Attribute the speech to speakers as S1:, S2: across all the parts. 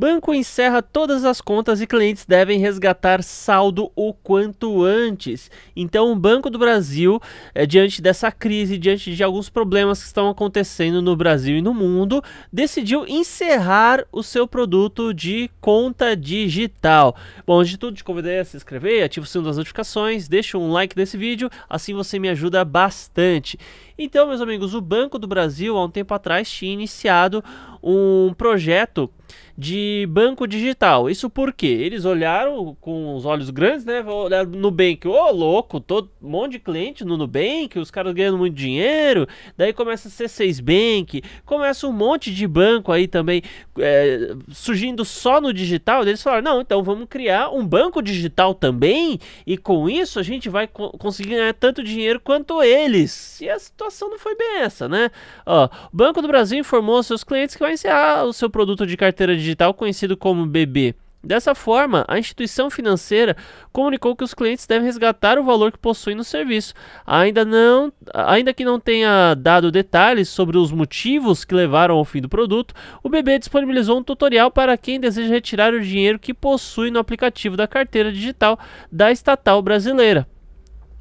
S1: Banco encerra todas as contas e clientes devem resgatar saldo o quanto antes. Então, o Banco do Brasil, eh, diante dessa crise, diante de alguns problemas que estão acontecendo no Brasil e no mundo, decidiu encerrar o seu produto de conta digital. Bom, antes de tudo, te convidei a se inscrever, ativa o sino das notificações, deixa um like nesse vídeo, assim você me ajuda bastante. Então, meus amigos, o Banco do Brasil, há um tempo atrás, tinha iniciado um projeto de banco digital. Isso porque eles olharam com os olhos grandes, né? Olharam Nubank, ô oh, louco, todo um monte de cliente no Nubank, os caras ganhando muito dinheiro. Daí começa a C6 Bank, começa um monte de banco aí também é, surgindo só no digital. Eles falaram, não, então vamos criar um banco digital também e com isso a gente vai co conseguir ganhar tanto dinheiro quanto eles. E a situação não foi bem essa, né? Ó, o Banco do Brasil informou seus clientes que vai gerenciar o seu produto de carteira digital conhecido como BB. Dessa forma, a instituição financeira comunicou que os clientes devem resgatar o valor que possuem no serviço, ainda, não, ainda que não tenha dado detalhes sobre os motivos que levaram ao fim do produto. O BB disponibilizou um tutorial para quem deseja retirar o dinheiro que possui no aplicativo da carteira digital da estatal brasileira.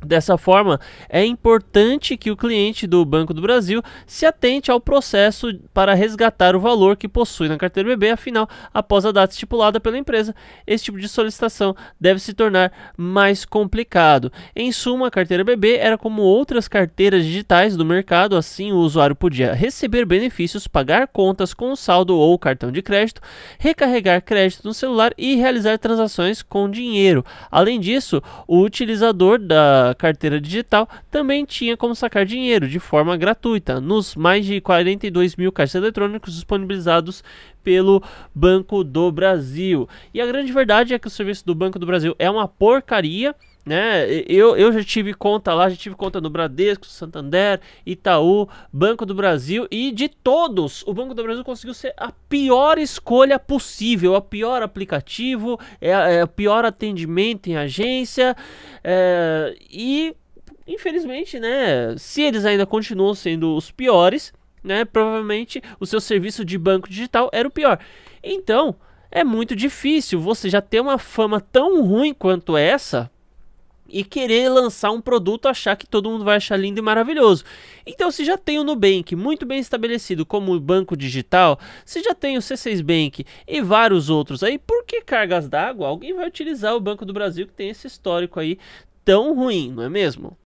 S1: Dessa forma, é importante que o cliente do Banco do Brasil se atente ao processo para resgatar o valor que possui na carteira BB, afinal, após a data estipulada pela empresa, esse tipo de solicitação deve se tornar mais complicado. Em suma, a carteira BB era como outras carteiras digitais do mercado, assim o usuário podia receber benefícios, pagar contas com saldo ou cartão de crédito, recarregar crédito no celular e realizar transações com dinheiro. Além disso, o utilizador da carteira digital também tinha como sacar dinheiro de forma gratuita nos mais de 42 mil caixas eletrônicos disponibilizados pelo Banco do Brasil. E a grande verdade é que o serviço do Banco do Brasil é uma porcaria né? Eu, eu já tive conta lá, já tive conta no Bradesco, Santander, Itaú, Banco do Brasil e de todos, o Banco do Brasil conseguiu ser a pior escolha possível, a pior aplicativo, é, é o pior atendimento em agência é, e infelizmente, né? Se eles ainda continuam sendo os piores, né? Provavelmente o seu serviço de banco digital era o pior. Então é muito difícil você já ter uma fama tão ruim quanto essa e querer lançar um produto, achar que todo mundo vai achar lindo e maravilhoso. Então, se já tem o Nubank muito bem estabelecido como banco digital, se já tem o C6 Bank e vários outros aí, por que cargas d'água? Alguém vai utilizar o Banco do Brasil que tem esse histórico aí tão ruim, não é mesmo?